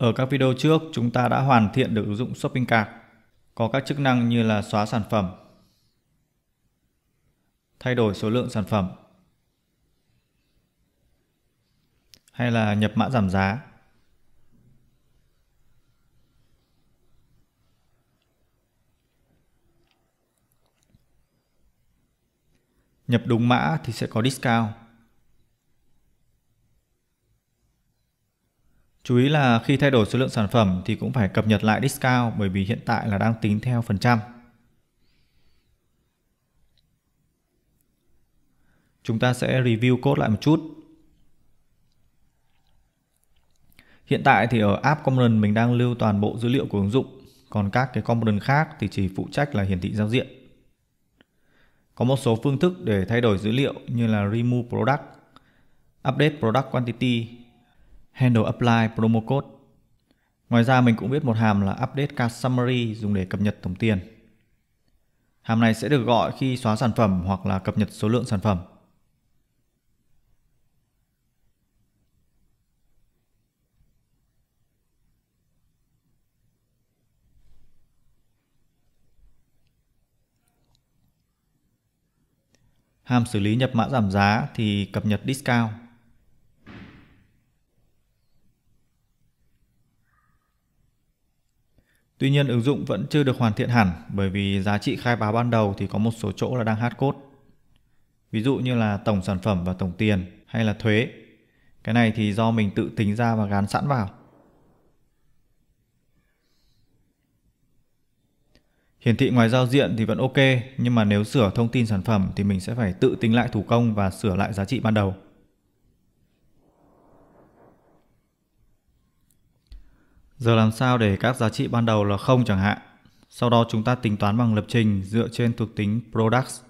Ở các video trước, chúng ta đã hoàn thiện được ứng dụng Shopping Cart, có các chức năng như là xóa sản phẩm, thay đổi số lượng sản phẩm, hay là nhập mã giảm giá. Nhập đúng mã thì sẽ có discount. Chú ý là khi thay đổi số lượng sản phẩm thì cũng phải cập nhật lại discount bởi vì hiện tại là đang tính theo phần trăm. Chúng ta sẽ review code lại một chút. Hiện tại thì ở app component mình đang lưu toàn bộ dữ liệu của ứng dụng, còn các cái component khác thì chỉ phụ trách là hiển thị giao diện. Có một số phương thức để thay đổi dữ liệu như là remove product, update product quantity handle apply promo code. Ngoài ra mình cũng biết một hàm là update card summary dùng để cập nhật tổng tiền. Hàm này sẽ được gọi khi xóa sản phẩm hoặc là cập nhật số lượng sản phẩm. Hàm xử lý nhập mã giảm giá thì cập nhật discount. Tuy nhiên ứng dụng vẫn chưa được hoàn thiện hẳn bởi vì giá trị khai báo ban đầu thì có một số chỗ là đang hard code. Ví dụ như là tổng sản phẩm và tổng tiền hay là thuế. Cái này thì do mình tự tính ra và gán sẵn vào. Hiển thị ngoài giao diện thì vẫn ok, nhưng mà nếu sửa thông tin sản phẩm thì mình sẽ phải tự tính lại thủ công và sửa lại giá trị ban đầu. Giờ làm sao để các giá trị ban đầu là không chẳng hạn. Sau đó chúng ta tính toán bằng lập trình dựa trên thuộc tính products.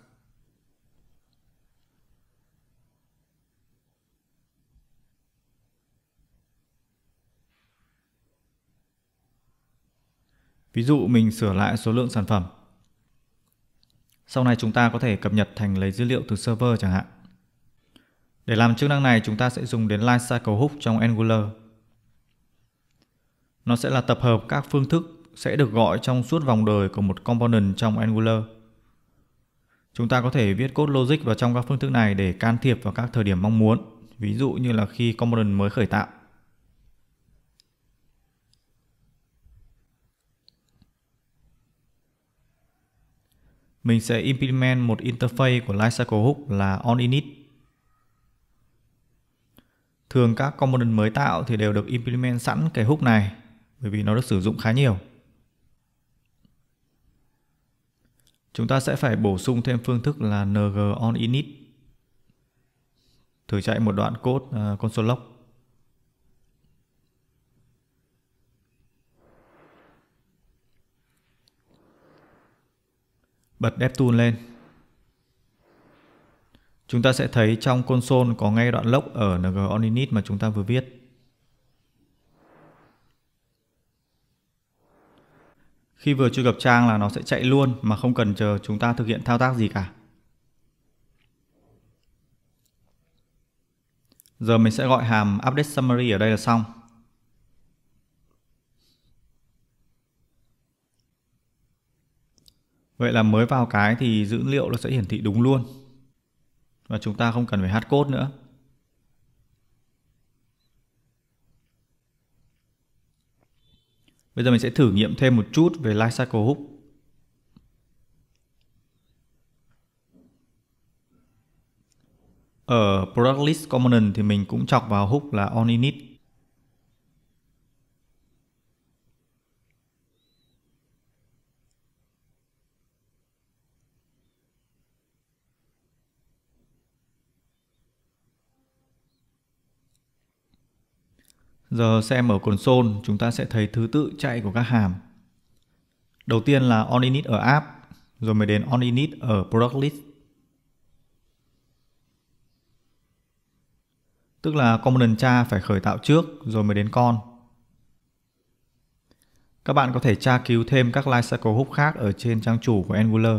Ví dụ mình sửa lại số lượng sản phẩm. Sau này chúng ta có thể cập nhật thành lấy dữ liệu từ server chẳng hạn. Để làm chức năng này chúng ta sẽ dùng đến Lifecycle Hook trong Angular. Nó sẽ là tập hợp các phương thức sẽ được gọi trong suốt vòng đời của một component trong Angular. Chúng ta có thể viết code logic vào trong các phương thức này để can thiệp vào các thời điểm mong muốn, ví dụ như là khi component mới khởi tạo. Mình sẽ implement một interface của lifecycle hook là onInit. Thường các component mới tạo thì đều được implement sẵn cái hook này bởi vì nó được sử dụng khá nhiều. Chúng ta sẽ phải bổ sung thêm phương thức là ng on init. Thử chạy một đoạn code uh, console log. Bật DevTool lên. Chúng ta sẽ thấy trong console có ngay đoạn log ở ng on init mà chúng ta vừa viết. Khi vừa truy cập trang là nó sẽ chạy luôn mà không cần chờ chúng ta thực hiện thao tác gì cả. Giờ mình sẽ gọi hàm update summary ở đây là xong. Vậy là mới vào cái thì dữ liệu nó sẽ hiển thị đúng luôn. Và chúng ta không cần phải hát code nữa. Bây giờ mình sẽ thử nghiệm thêm một chút về lifecycle hook. Ở product list component thì mình cũng chọc vào hook là on init Giờ xem ở console chúng ta sẽ thấy thứ tự chạy của các hàm. Đầu tiên là onInit ở app, rồi mới đến onInit ở product list. Tức là component cha phải khởi tạo trước rồi mới đến con. Các bạn có thể tra cứu thêm các lifecycle hook khác ở trên trang chủ của Angular.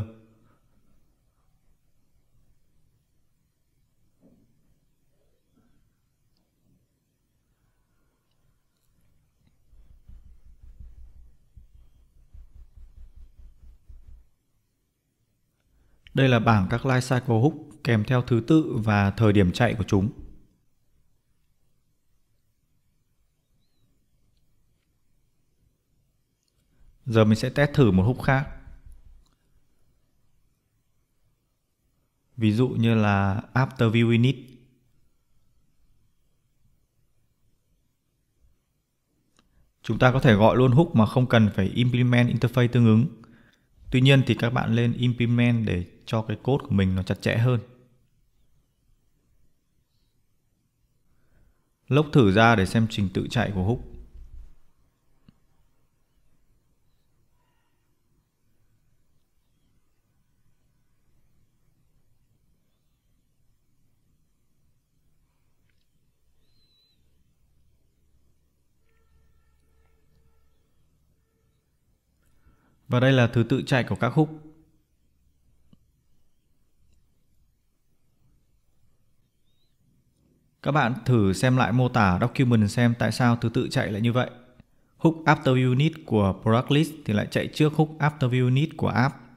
Đây là bảng các life cycle hook kèm theo thứ tự và thời điểm chạy của chúng. Giờ mình sẽ test thử một hook khác. Ví dụ như là After View Init. Chúng ta có thể gọi luôn hook mà không cần phải implement interface tương ứng. Tuy nhiên thì các bạn lên implement để cho cái cốt của mình nó chặt chẽ hơn lốc thử ra để xem trình tự chạy của húc Và đây là thứ tự chạy của các khúc Các bạn thử xem lại mô tả document xem tại sao thứ tự chạy lại như vậy. Hook after unit của product list thì lại chạy trước hook after unit của app.